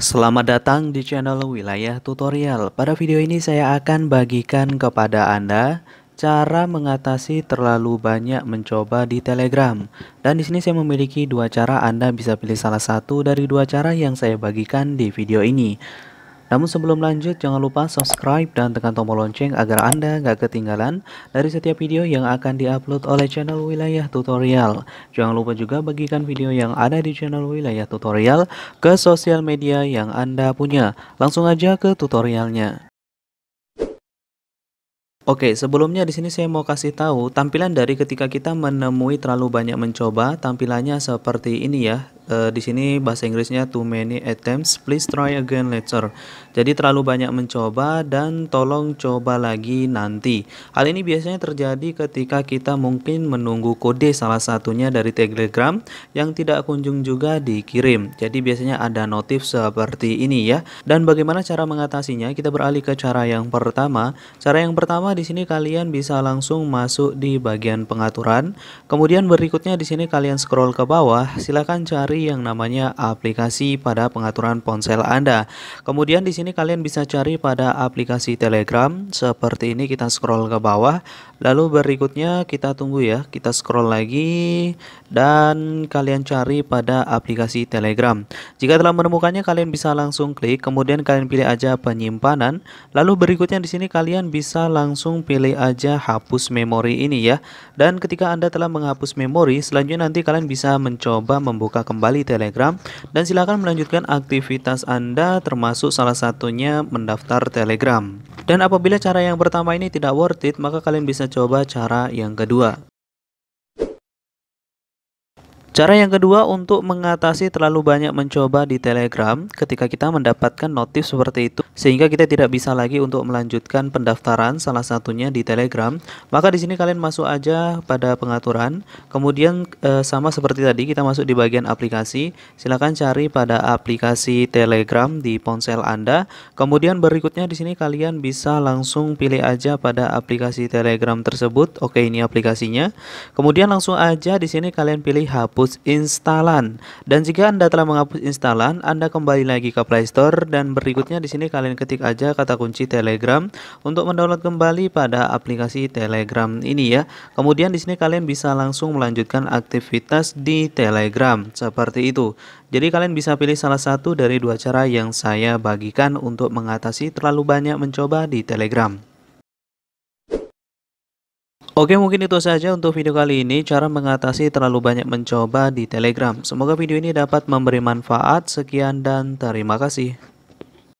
Selamat datang di channel Wilayah Tutorial. Pada video ini saya akan bagikan kepada Anda cara mengatasi terlalu banyak mencoba di Telegram. Dan di sini saya memiliki dua cara, Anda bisa pilih salah satu dari dua cara yang saya bagikan di video ini. Namun sebelum lanjut, jangan lupa subscribe dan tekan tombol lonceng agar Anda nggak ketinggalan dari setiap video yang akan diupload oleh channel Wilayah Tutorial. Jangan lupa juga bagikan video yang ada di channel Wilayah Tutorial ke sosial media yang Anda punya. Langsung aja ke tutorialnya. Oke, sebelumnya di sini saya mau kasih tahu tampilan dari ketika kita menemui terlalu banyak mencoba, tampilannya seperti ini ya uh, di sini bahasa Inggrisnya too many attempts, please try again later. Jadi terlalu banyak mencoba dan tolong coba lagi nanti. Hal ini biasanya terjadi ketika kita mungkin menunggu kode salah satunya dari Telegram yang tidak kunjung juga dikirim. Jadi biasanya ada notif seperti ini ya. Dan bagaimana cara mengatasinya? Kita beralih ke cara yang pertama. Cara yang pertama di sini kalian bisa langsung masuk di bagian pengaturan. Kemudian berikutnya di sini kalian scroll ke bawah, silahkan cari cari yang namanya aplikasi pada pengaturan ponsel Anda. Kemudian di sini kalian bisa cari pada aplikasi Telegram seperti ini kita scroll ke bawah, lalu berikutnya kita tunggu ya, kita scroll lagi dan kalian cari pada aplikasi Telegram. Jika telah menemukannya kalian bisa langsung klik, kemudian kalian pilih aja penyimpanan, lalu berikutnya di sini kalian bisa langsung pilih aja hapus memori ini ya. Dan ketika Anda telah menghapus memori, selanjutnya nanti kalian bisa mencoba membuka kembali kembali Telegram dan silakan melanjutkan aktivitas Anda termasuk salah satunya mendaftar Telegram. Dan apabila cara yang pertama ini tidak worth it, maka kalian bisa coba cara yang kedua. Cara yang kedua untuk mengatasi terlalu banyak mencoba di Telegram, ketika kita mendapatkan notif seperti itu, sehingga kita tidak bisa lagi untuk melanjutkan pendaftaran salah satunya di Telegram. Maka di sini kalian masuk aja pada pengaturan, kemudian e, sama seperti tadi kita masuk di bagian aplikasi. Silakan cari pada aplikasi Telegram di ponsel Anda. Kemudian berikutnya di sini kalian bisa langsung pilih aja pada aplikasi Telegram tersebut. Oke, ini aplikasinya. Kemudian langsung aja di sini kalian pilih hapus instalan. Dan jika Anda telah menghapus instalan, Anda kembali lagi ke Play Store dan berikutnya di sini kalian kalian ketik aja kata kunci Telegram untuk mendownload kembali pada aplikasi Telegram ini ya. Kemudian di sini kalian bisa langsung melanjutkan aktivitas di Telegram seperti itu. Jadi kalian bisa pilih salah satu dari dua cara yang saya bagikan untuk mengatasi terlalu banyak mencoba di Telegram. Oke mungkin itu saja untuk video kali ini cara mengatasi terlalu banyak mencoba di telegram. Semoga video ini dapat memberi manfaat. Sekian dan terima kasih.